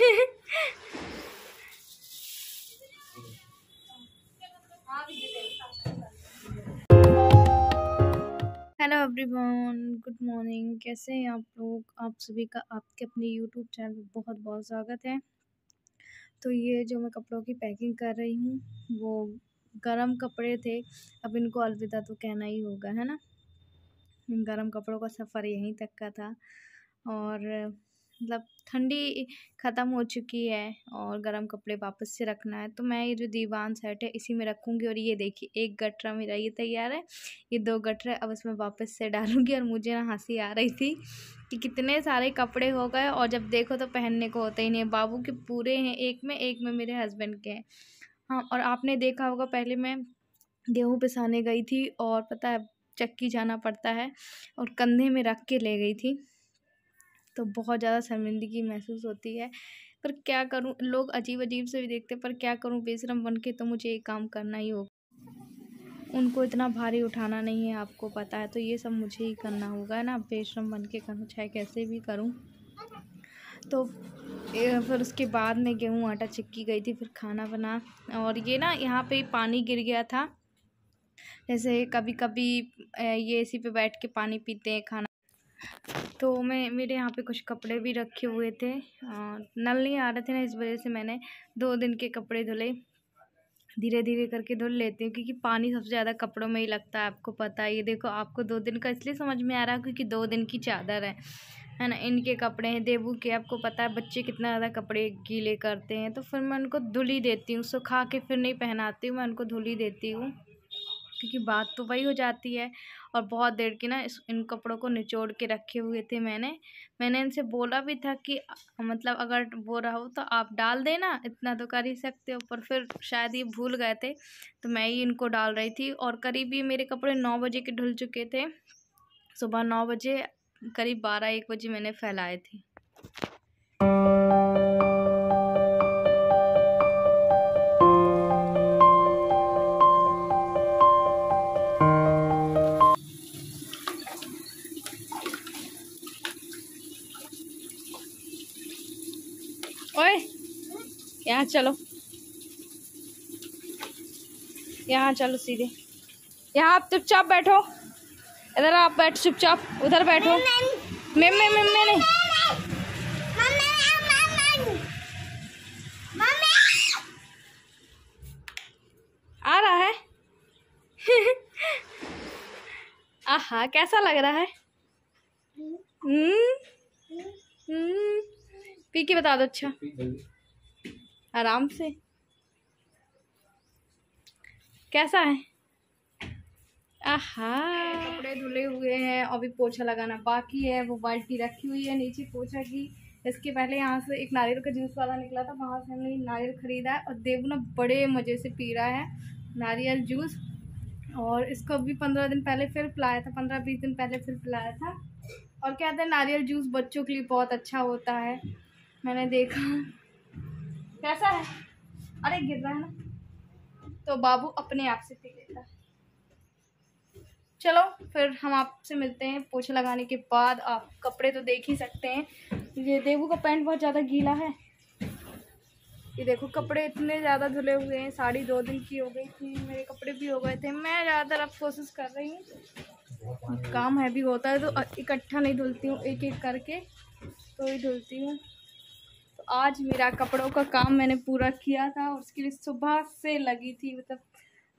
hello everyone good morning कैसे हैं आप लोग आप सभी का आपके अपने यूट्यूब चैनल पर बहुत बहुत स्वागत है तो ये जो मैं कपड़ों की पैकिंग कर रही हूँ वो गरम कपड़े थे अब इनको अलविदा तो कहना ही होगा है ना गरम कपड़ों का सफ़र यहीं तक का था और मतलब ठंडी ख़त्म हो चुकी है और गर्म कपड़े वापस से रखना है तो मैं ये जो दीवान सेट है इसी में रखूँगी और ये देखिए एक गटरा मेरा ये तैयार है ये दो गटरा अब इसमें वापस से डालूँगी और मुझे ना हंसी आ रही थी कि कितने सारे कपड़े हो गए और जब देखो तो पहनने को होते ही नहीं बाबू के पूरे हैं एक में एक में मेरे हस्बैंड के हैं हाँ और आपने देखा होगा पहले मैं गेहूँ पिसाने गई थी और पता है चक्की जाना पड़ता है और कंधे में रख के ले गई थी तो बहुत ज़्यादा शर्मिंदगी महसूस होती है पर क्या करूँ लोग अजीब अजीब से भी देखते पर क्या करूँ बेशरम बन के तो मुझे ये काम करना ही होगा उनको इतना भारी उठाना नहीं है आपको पता है तो ये सब मुझे ही करना होगा ना बेशरम बन के करूँ चाहे कैसे भी करूँ तो फिर उसके बाद में गेहूँ आटा चिक्की गई थी फिर खाना बना और ये ना यहाँ पे पानी गिर गया था जैसे कभी कभी ये इसी पे बैठ के पानी पीते हैं खाना तो मैं मेरे यहाँ पे कुछ कपड़े भी रखे हुए थे नल नहीं आ रहे थे ना इस वजह से मैंने दो दिन के कपड़े धुले धीरे धीरे करके धुल लेती हूँ क्योंकि पानी सबसे ज़्यादा कपड़ों में ही लगता है आपको पता है ये देखो आपको दो दिन का इसलिए समझ में आ रहा है क्योंकि दो दिन की चादर है है ना इनके कपड़े हैं देवू के आपको पता है बच्चे कितना ज़्यादा कपड़े गीले करते हैं तो फिर मैं उनको धुल ही देती हूँ सुखा के फिर नहीं पहनाती हूँ मैं उनको धुल ही देती हूँ क्योंकि बात तो वही हो जाती है और बहुत देर की ना इस इन कपड़ों को निचोड़ के रखे हुए थे मैंने मैंने इनसे बोला भी था कि मतलब अगर वो रहो तो आप डाल देना इतना तो कर ही सकते हो पर फिर शायद ये भूल गए थे तो मैं ही इनको डाल रही थी और करीब ये मेरे कपड़े नौ बजे के ढुल चुके थे सुबह नौ बजे करीब बारह एक बजे मैंने फैलाए थे ओए यहाँ चलो यहाँ चलो सीधे यहाँ आप चुपचाप बैठो इधर आप बैठ चुपचाप उधर बैठो मैं मैं मैं मैं नहीं आ कैसा लग रहा है हम्म हम्म पी के बता दो अच्छा आराम से कैसा है कपड़े धुले हुए हैं अभी पोछा लगाना बाकी है वो बाल्टी रखी हुई है नीचे पोछा की इसके पहले यहाँ से एक नारियल का जूस वाला निकला था वहाँ से हमने नारियल ख़रीदा है और देव ना बड़े मज़े से पी रहा है नारियल जूस और इसको अभी पंद्रह दिन पहले फिर पिलाया था पंद्रह बीस दिन पहले फिर पिलाया था और कहते हैं नारियल जूस बच्चों के लिए बहुत अच्छा होता है मैंने देखा कैसा है अरे गिर रहा है ना तो बाबू अपने आप से पी लेता चलो फिर हम आपसे मिलते हैं पोछा लगाने के बाद आप कपड़े तो देख ही सकते हैं ये देवू का पैंट बहुत ज़्यादा गीला है ये देखो कपड़े इतने ज़्यादा धुले हुए हैं साड़ी दो दिन की हो गई थी मेरे कपड़े भी हो गए थे मैं ज़्यादातर अब कोशिश कर रही हूँ काम है भी होता है तो इकट्ठा नहीं धुलती हूँ एक एक करके तो ही धुलती हूँ आज मेरा कपड़ों का काम मैंने पूरा किया था उसके लिए सुबह से लगी थी मतलब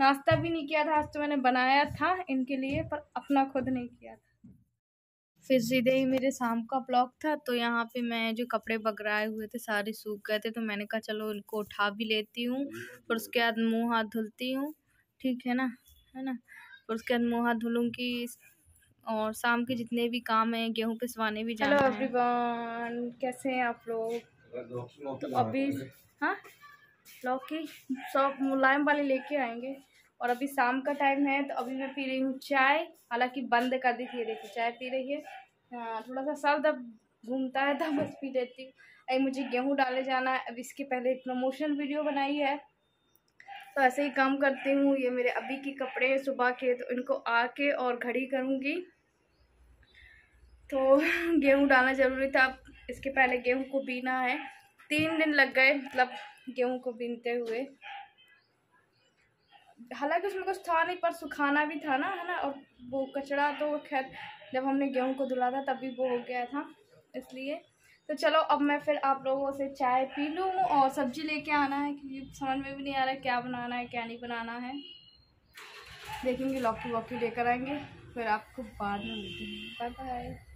नाश्ता भी नहीं किया था आज तो मैंने बनाया था इनके लिए पर अपना खुद नहीं किया था फिर सीधे ही मेरे शाम का ब्लॉग था तो यहाँ पे मैं जो कपड़े बगराए हुए थे सारे सूख गए थे तो मैंने कहा चलो इनको उठा भी लेती हूँ फिर उसके बाद मुँह हाथ धुलती हूँ ठीक है ना है ना फिर उसके बाद मुँह हाथ धुलूँगी और शाम के जितने भी काम हैं गेहूँ पिसवाने भी जाना हेलो एवरीवन कैसे हैं आप लोग तो अभी हाँ लौकी सब मुलायम वाली लेके आएंगे और अभी शाम का टाइम है तो अभी मैं पी रही हूँ चाय हालांकि बंद कर दी थी देखिए चाय पी रही है हाँ थोड़ा सा सर दब घूमता है तब तो बस पी लेती हूँ अभी मुझे गेहूँ डाले जाना है अब इसके पहले एक प्रमोशन वीडियो बनाई है तो ऐसे ही काम करती हूँ ये मेरे अभी के कपड़े हैं सुबह के तो इनको आके और घड़ी करूँगी तो गेहूँ डालना ज़रूरी था इसके पहले गेहूं को बीना है तीन दिन लग गए मतलब गेहूं को बीनते हुए हालांकि उसमें कुछ था नहीं पर सुखाना भी था ना है ना और वो कचरा तो खैर जब हमने गेहूं को धुला था तभी वो हो गया था इसलिए तो चलो अब मैं फिर आप लोगों से चाय पी लूँ और सब्जी लेके आना है क्योंकि समझ में भी नहीं आ रहा है क्या बनाना है क्या नहीं बनाना है देखेंगे लौकी वॉकी लेकर आएंगे फिर आपको बाद में मिलती है बाय बाय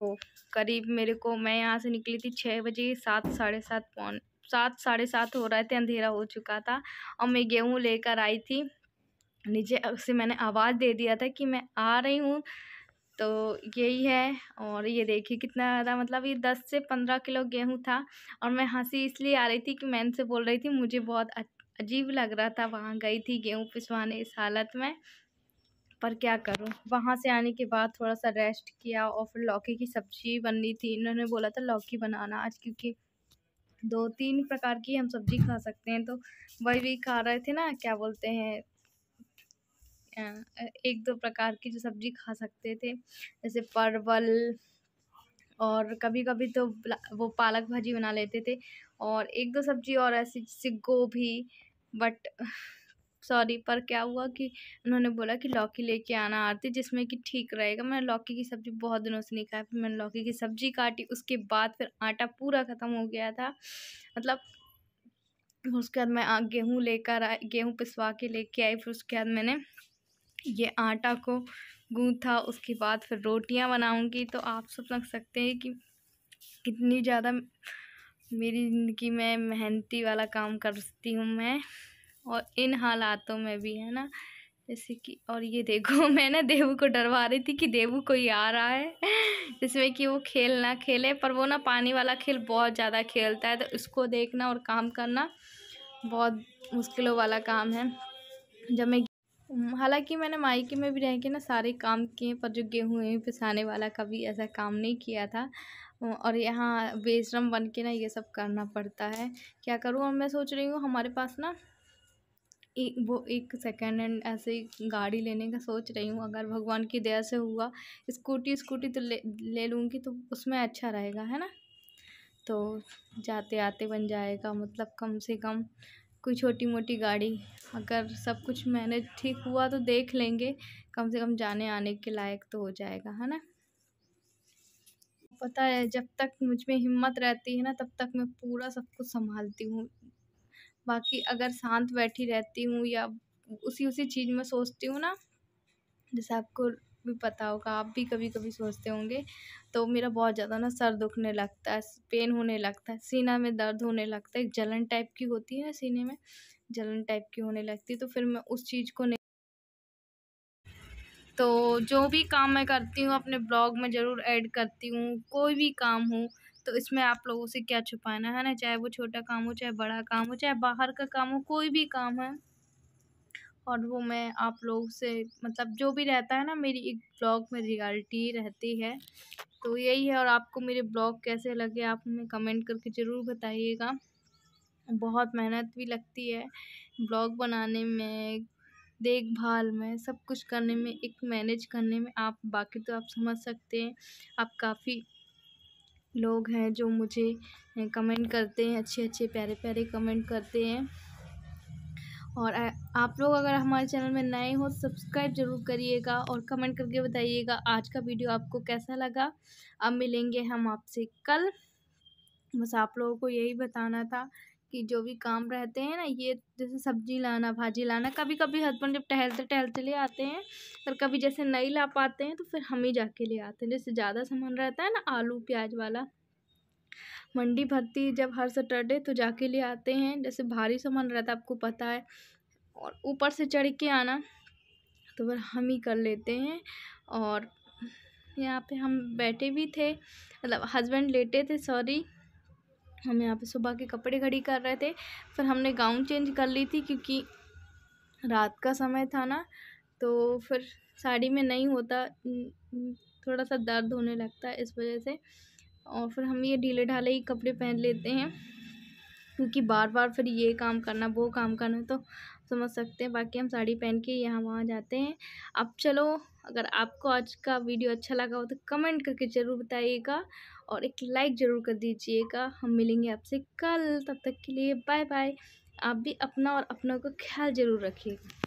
को तो करीब मेरे को मैं यहाँ से निकली थी छः बजे सात साढ़े सात पौन सात साढ़े सात हो रहे थे अंधेरा हो चुका था और मैं गेहूँ लेकर आई थी नीचे से मैंने आवाज़ दे दिया था कि मैं आ रही हूँ तो यही है और ये देखिए कितना ज़्यादा मतलब ये दस से पंद्रह किलो गेहूँ था और मैं हंसी इसलिए आ रही थी कि मैं इनसे बोल रही थी मुझे बहुत अजीब लग रहा था वहाँ गई थी गेहूँ पिसवाने इस हालत में पर क्या करूँ वहाँ से आने के बाद थोड़ा सा रेस्ट किया और फिर लौकी की सब्ज़ी बननी थी इन्होंने बोला था लौकी बनाना आज क्योंकि दो तीन प्रकार की हम सब्ज़ी खा सकते हैं तो वही भी खा रहे थे ना क्या बोलते हैं एक दो प्रकार की जो सब्ज़ी खा सकते थे जैसे परवल और कभी कभी तो वो पालक भाजी बना लेते थे और एक दो सब्ज़ी और ऐसी जैसे गोभी बट सॉरी पर क्या हुआ कि उन्होंने बोला कि लौकी लेके आना आरती जिसमें कि ठीक रहेगा मैंने लौकी की सब्ज़ी बहुत दिनों से नहीं खाया फिर मैंने लौकी की सब्ज़ी काटी उसके बाद फिर आटा पूरा ख़त्म हो गया था मतलब उसके बाद मैं गेहूँ लेकर आई गेहूँ पिसवा के लेके आई फिर उसके बाद मैंने ये आटा को गूँथा उसके बाद फिर रोटियाँ बनाऊँगी तो आप सब लग सकते हैं कि कितनी ज़्यादा मेरी ज़िंदगी में मेहनती वाला काम करती हूँ मैं और इन हालातों में भी है ना जैसे कि और ये देखो मैं ना देवू को डरवा रही थी कि देवू कोई आ रहा है जिसमें कि वो खेल ना खेले पर वो ना पानी वाला खेल बहुत ज़्यादा खेलता है तो उसको देखना और काम करना बहुत मुश्किलों वाला काम है जब मैं हालांकि मैंने माइके में भी रह के ना सारे काम किए पर जो गेहूँ पिसाने वाला कभी ऐसा काम नहीं किया था और यहाँ बेश्रम बन के ना ये सब करना पड़ता है क्या करूँ और मैं सोच रही हूँ हमारे पास ना एक वो एक सेकेंड हैंड ऐसे गाड़ी लेने का सोच रही हूँ अगर भगवान की दया से हुआ स्कूटी स्कूटी तो ले ले लूँगी तो उसमें अच्छा रहेगा है ना तो जाते आते बन जाएगा मतलब कम से कम कोई छोटी मोटी गाड़ी अगर सब कुछ मैनेज ठीक हुआ तो देख लेंगे कम से कम जाने आने के लायक तो हो जाएगा है ना पता है जब तक मुझ में हिम्मत रहती है ना तब तक मैं पूरा सब कुछ संभालती हूँ बाकी अगर शांत बैठी रहती हूँ या उसी उसी चीज़ में सोचती हूँ ना जैसे आपको भी पता होगा आप भी कभी कभी सोचते होंगे तो मेरा बहुत ज़्यादा ना सर दुखने लगता है पेन होने लगता है सीना में दर्द होने लगता है एक जलन टाइप की होती है ना सीने में जलन टाइप की होने लगती है तो फिर मैं उस चीज़ को नहीं तो जो भी काम मैं करती हूँ अपने ब्लॉग में ज़रूर ऐड करती हूँ कोई भी काम हो तो इसमें आप लोगों से क्या छुपाना है ना चाहे वो छोटा काम हो चाहे बड़ा काम हो चाहे बाहर का काम हो कोई भी काम है और वो मैं आप लोगों से मतलब जो भी रहता है ना मेरी एक ब्लॉग में रियलिटी रहती है तो यही है और आपको मेरे ब्लॉग कैसे लगे आप हमें कमेंट करके ज़रूर बताइएगा बहुत मेहनत भी लगती है ब्लॉग बनाने में देखभाल में सब कुछ करने में एक मैनेज करने में आप बाकी तो आप समझ सकते हैं आप काफ़ी लोग हैं जो मुझे कमेंट करते हैं अच्छे अच्छे प्यारे प्यारे कमेंट करते हैं और आप लोग अगर हमारे चैनल में नए हो सब्सक्राइब जरूर करिएगा और कमेंट करके बताइएगा आज का वीडियो आपको कैसा लगा अब मिलेंगे हम आपसे कल बस आप लोगों को यही बताना था कि जो भी काम रहते हैं ना ये जैसे सब्जी लाना भाजी लाना कभी कभी हस्बैंड जब टहलते टहलते ले आते हैं और कभी जैसे नहीं ला पाते हैं तो फिर हम ही जाके ले आते हैं जैसे ज़्यादा सामान रहता है ना आलू प्याज वाला मंडी भरती जब हर सैटरडे तो जाके ले आते हैं जैसे भारी सामान रहता है आपको पता है और ऊपर से चढ़ के आना तो फिर हम ही कर लेते हैं और यहाँ पे हम बैठे भी थे मतलब हस्बैंड लेटे थे सॉरी हम यहाँ पे सुबह के कपड़े घड़ी कर रहे थे फिर हमने गाउन चेंज कर ली थी क्योंकि रात का समय था ना तो फिर साड़ी में नहीं होता थोड़ा सा दर्द होने लगता है इस वजह से और फिर हम ये ढीले ढाले ही कपड़े पहन लेते हैं क्योंकि बार बार फिर ये काम करना वो काम करना तो समझ सकते हैं बाकी हम साड़ी पहन के यहाँ वहाँ जाते हैं अब चलो अगर आपको आज का वीडियो अच्छा लगा हो तो कमेंट करके ज़रूर बताइएगा और एक लाइक ज़रूर कर दीजिएगा हम मिलेंगे आपसे कल तब तक के लिए बाय बाय आप भी अपना और अपनों का ख्याल ज़रूर रखिएगा